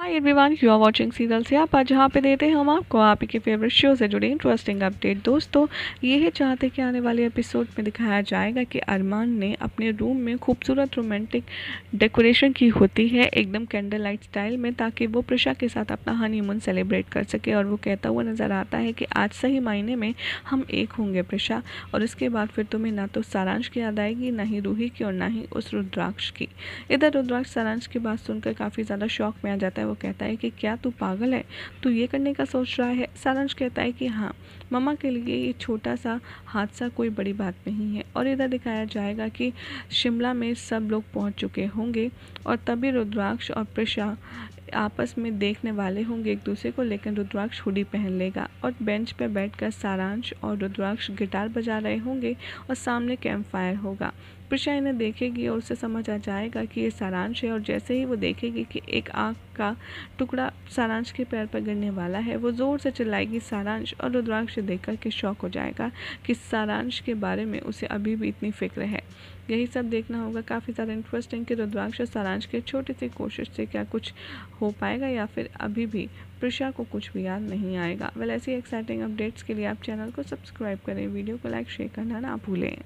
hi everyone you are watching serial से आप आज यहाँ पे देते हैं हम आपको आप ही के फेवरेट शो से जुड़े इंटरेस्टिंग अपडेट दोस्तों है चाहते कि आने वाले एपिसोड में दिखाया जाएगा कि अरमान ने अपने रूम में खूबसूरत रोमांटिक डेकोरेशन की होती है एकदम कैंडल लाइट स्टाइल में ताकि वो प्रशा के साथ अपना हनीमून सेलिब्रेट कर सके और वो कहता हुआ नज़र आता है कि आज सही मायने में हम एक होंगे प्रशा और इसके बाद फिर तुम्हें ना तो सारांश की याद आएगी ना ही रूही की और ना ही उस रुद्राक्ष की इधर रुद्राक्ष सारांश की बात सुनकर काफ़ी ज़्यादा शौक में आ जाता है वो कहता है कि क्या तू पागल है तू ये करने का सोच रहा है सारांश कहता है कि हाँ ममा के लिए ये छोटा सा हादसा कोई बड़ी बात नहीं है और इधर दिखाया जाएगा कि शिमला में सब लोग पहुँच चुके होंगे और तभी रुद्राक्ष और प्रशा आपस में देखने वाले होंगे एक दूसरे को लेकिन रुद्राक्ष हुडी पहन लेगा और बेंच पर बैठकर सारांश और रुद्राक्ष गिटार बजा रहे होंगे और सामने कैंप फायर होगा प्रशा इन्हें देखेगी और उसे समझ आ जाएगा कि ये सारांश है और जैसे ही वो देखेगी कि एक आँख का टुकड़ा सारांश के पैर पर गिरने वाला है वो ज़ोर से चिल्लाएगी सारांश और रुद्राक्ष देख कर के शौक हो जाएगा कि सारांश के बारे में उसे अभी भी इतनी फिक्र है यही सब देखना होगा काफ़ी ज़्यादा इंटरेस्टिंग कि रुद्राक्ष और सारांश के छोटी सी कोशिश से क्या कुछ हो पाएगा या फिर अभी भी प्रशा को कुछ भी याद नहीं आएगा वैल ऐसी एक्साइटिंग अपडेट्स के लिए आप चैनल को सब्सक्राइब करें वीडियो को लाइक शेयर करना ना भूलें